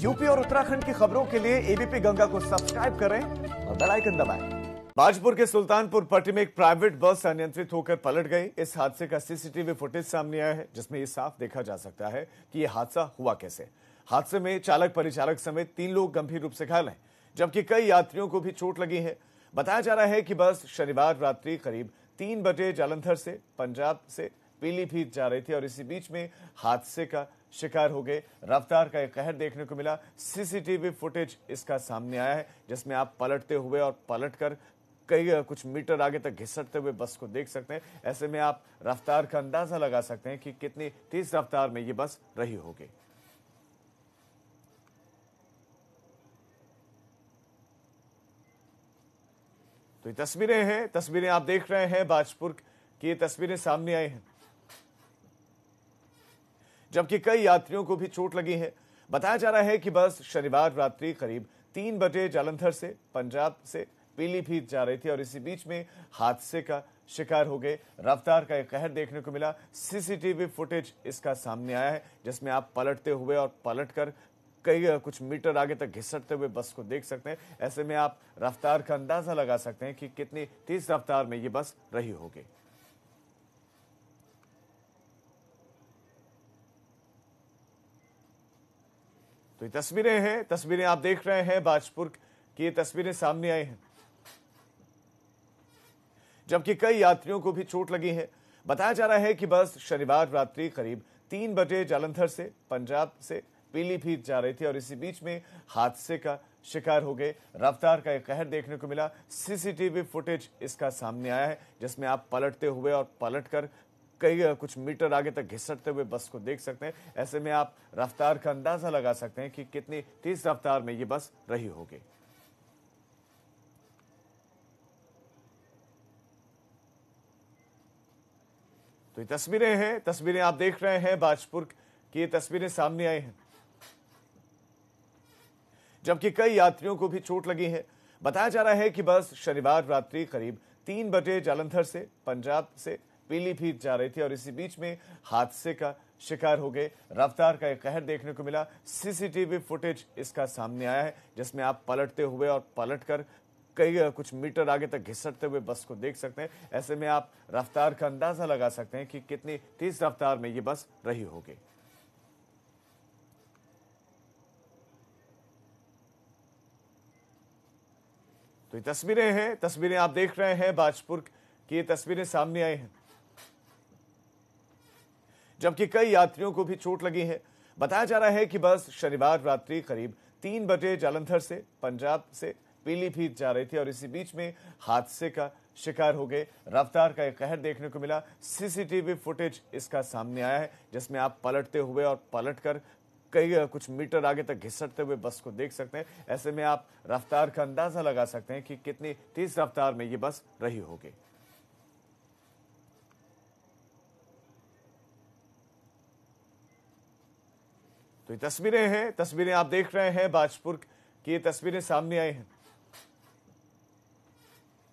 UP और उत्तराखंड की खबरों के लिए एबीपी गंगा को सब्सक्राइब करें और बेल आइकन दबाएं। बाजपुर के सुल्तानपुर पट्टी में एक प्राइवेट बस अनियंत्रित होकर पलट गई इस हादसे का सीसीटीवी फुटेज सामने आया है जिसमें ये साफ देखा जा सकता है कि यह हादसा हुआ कैसे हादसे में चालक परिचालक समेत तीन लोग गंभीर रूप से घायल हैं जबकि कई यात्रियों को भी चोट लगी है बताया जा रहा है कि बस शनिवार रात्रि करीब तीन बजे जालंधर से पंजाब से पीलीभीत जा रही थी और इसी बीच में हादसे का शिकार हो गए रफ्तार का एक कहर देखने को मिला सीसीटीवी फुटेज इसका सामने आया है जिसमें आप पलटते हुए और पलटकर कई कुछ मीटर आगे तक घिसटते हुए बस को देख सकते हैं ऐसे में आप रफ्तार का अंदाजा लगा सकते हैं कि कितनी तेज रफ्तार में ये बस रही होगी तो ये तस्वीरें हैं तस्वीरें आप देख रहे हैं बाजपुर की ये तस्वीरें सामने आई हैं जबकि कई यात्रियों को भी चोट लगी है बताया जा रहा है कि बस शनिवार रात्रि करीब तीन बजे जालंधर से पंजाब से पीलीभीत जा रही थी और इसी बीच में हादसे का शिकार हो गए रफ्तार का एक कहर देखने को मिला सीसीटीवी फुटेज इसका सामने आया है जिसमें आप पलटते हुए और पलटकर कई कुछ मीटर आगे तक घिसटते हुए बस को देख सकते हैं ऐसे में आप रफ्तार का अंदाजा लगा सकते हैं कि कितनी तेज रफ्तार में ये बस रही होगी तो ये तस्वीरें हैं तस्वीरें आप देख रहे हैं बाजपुर की ये तस्वीरें सामने आई हैं जबकि कई यात्रियों को भी चोट लगी है बताया जा रहा है कि बस शनिवार रात्रि करीब तीन बजे जालंधर से पंजाब से पीलीभीत जा रही थी और इसी बीच में हादसे का शिकार हो गए रफ्तार का एक कहर देखने को मिला सीसीटीवी फुटेज इसका सामने आया है जिसमें आप पलटते हुए और पलटकर कई कुछ मीटर आगे तक घिसटते हुए बस को देख सकते हैं ऐसे में आप रफ्तार का अंदाजा लगा सकते हैं कि कितनी तेज रफ्तार में ये बस रही होगी तो ये तस्वीरें हैं तस्वीरें आप देख रहे हैं बाजपुर की ये तस्वीरें सामने आई हैं जबकि कई यात्रियों को भी चोट लगी है बताया जा रहा है कि बस शनिवार रात्रि करीब तीन बजे जालंधर से पंजाब से पीलीभीत जा रही थी और इसी बीच में हादसे का शिकार हो गए रफ्तार का एक कहर देखने को मिला सीसीटीवी फुटेज इसका सामने आया है जिसमें आप पलटते हुए और पलटकर कई कुछ मीटर आगे तक घिसटते हुए बस को देख सकते हैं ऐसे में आप रफ्तार का अंदाजा लगा सकते हैं कि कितनी तेज रफ्तार में ये बस रही होगी तो ये तस्वीरें हैं तस्वीरें आप देख रहे हैं बाजपुर की ये तस्वीरें सामने आई हैं जबकि कई यात्रियों को भी चोट लगी है बताया जा रहा है कि बस शनिवार रात्रि करीब तीन बजे जालंधर से पंजाब से पीलीभीत जा रही थी और इसी बीच में हादसे का शिकार हो गए रफ्तार का एक कहर देखने को मिला सीसीटीवी फुटेज इसका सामने आया है जिसमें आप पलटते हुए और पलटकर कई कुछ मीटर आगे तक घिसटते हुए बस को देख सकते हैं ऐसे में आप रफ्तार का अंदाजा लगा सकते हैं कि कितनी तेज रफ्तार में ये बस रही होगी तो ये तस्वीरें हैं तस्वीरें आप देख रहे हैं बाजपुर की ये तस्वीरें सामने आई हैं